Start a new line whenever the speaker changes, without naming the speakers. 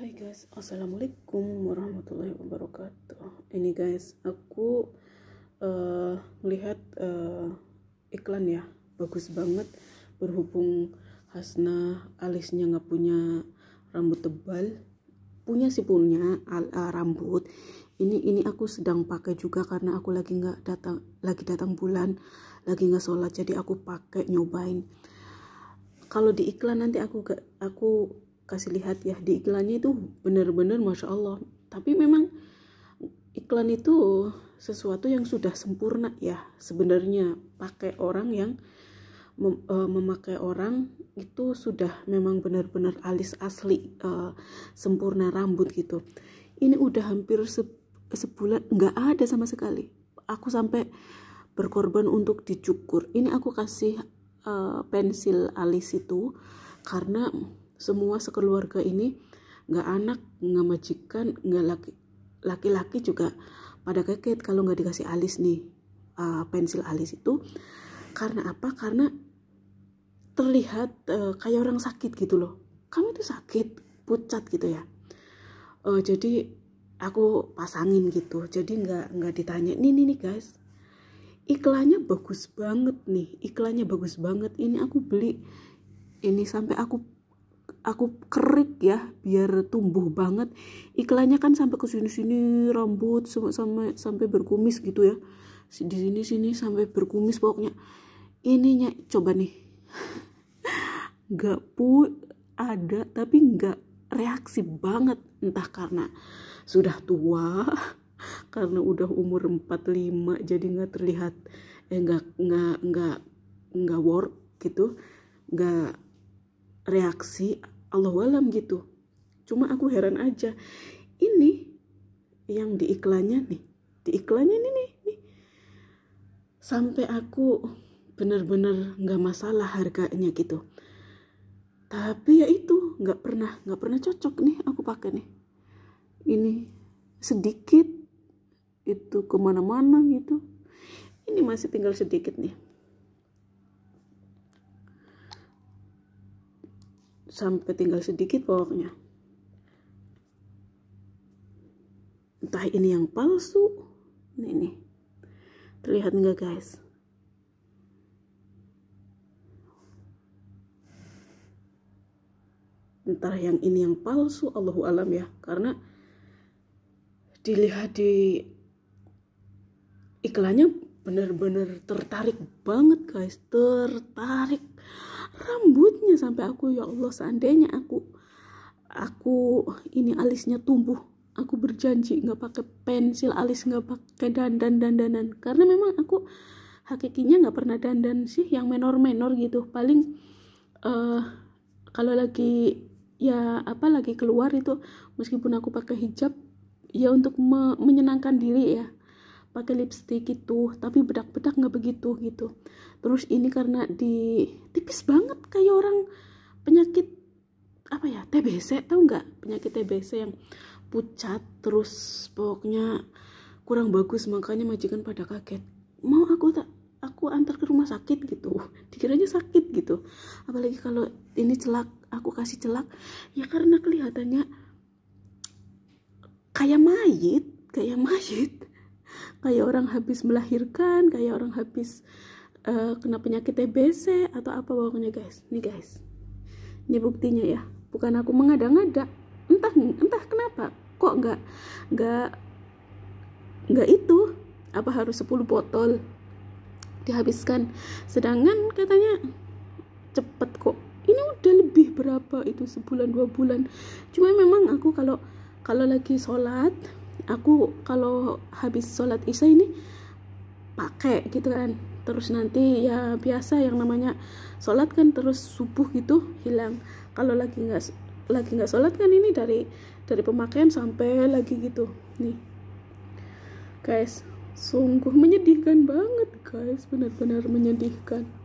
Hai guys, assalamualaikum warahmatullahi wabarakatuh. Ini guys, aku uh, melihat uh, iklan ya, bagus banget. Berhubung Hasna alisnya nggak punya rambut tebal, punya sih punya uh, rambut. Ini ini aku sedang pakai juga karena aku lagi nggak datang lagi datang bulan, lagi nggak sholat jadi aku pakai nyobain. Kalau di iklan nanti aku gak, aku kasih lihat ya di iklannya itu benar-benar masya Allah tapi memang iklan itu sesuatu yang sudah sempurna ya sebenarnya pakai orang yang mem uh, memakai orang itu sudah memang benar-benar alis asli uh, sempurna rambut gitu ini udah hampir se sebulan nggak ada sama sekali aku sampai berkorban untuk dicukur ini aku kasih uh, pensil alis itu karena semua sekeluarga ini nggak anak nggak majikan nggak laki laki-laki juga pada kaget kalau nggak dikasih alis nih uh, pensil alis itu karena apa karena terlihat uh, kayak orang sakit gitu loh kamu itu sakit pucat gitu ya uh, jadi aku pasangin gitu jadi nggak nggak ditanya nih nih nih guys iklannya bagus banget nih iklannya bagus banget ini aku beli ini sampai aku aku kerik ya biar tumbuh banget iklannya kan sampai ke sini sini rambut sampai sampai, berkumis gitu ya di sini sini sampai berkumis pokoknya ininya coba nih nggak pu ada tapi nggak reaksi banget entah karena sudah tua karena udah umur 45 jadi nggak terlihat eh nggak nggak nggak nggak work gitu nggak reaksi Allah walam gitu cuma aku heran aja ini yang di iklannya nih di iklannya ini nih, nih. sampai aku bener-bener nggak masalah harganya gitu tapi ya itu nggak pernah nggak pernah cocok nih aku pakai nih ini sedikit itu kemana-mana gitu ini masih tinggal sedikit nih sampai tinggal sedikit pokoknya entah ini yang palsu ini, ini. terlihat enggak guys entah yang ini yang palsu Allahu alam ya karena dilihat di iklannya bener-bener tertarik banget guys tertarik rambut sampai aku ya Allah seandainya aku aku ini alisnya tumbuh aku berjanji nggak pakai pensil alis nggak pakai dandan dandanan karena memang aku hakikinya nggak pernah dandan sih yang menor-menor gitu paling uh, kalau lagi ya apa lagi keluar itu meskipun aku pakai hijab ya untuk me menyenangkan diri ya pakai lipstick gitu tapi bedak-bedak nggak begitu gitu terus ini karena di tipis banget kayak orang penyakit apa ya TBC tau nggak penyakit TBC yang pucat terus pokoknya kurang bagus makanya majikan pada kaget mau aku tak aku antar ke rumah sakit gitu dikiranya sakit gitu apalagi kalau ini celak aku kasih celak ya karena kelihatannya kayak mayit kayak mayit kayak orang habis melahirkan kayak orang habis uh, kena penyakit TBC atau apa pokoknya guys nih guys ini buktinya ya bukan aku mengada-ngada entah entah kenapa kok nggak nggak nggak itu apa harus 10 botol dihabiskan sedangkan katanya cepet kok ini udah lebih berapa itu sebulan dua bulan cuma memang aku kalau kalau lagi sholat aku kalau habis sholat isya ini pakai gitu kan terus nanti ya biasa yang namanya sholat kan terus subuh gitu hilang kalau lagi nggak lagi nggak sholat kan ini dari dari pemakaian sampai lagi gitu nih guys sungguh menyedihkan banget guys benar-benar menyedihkan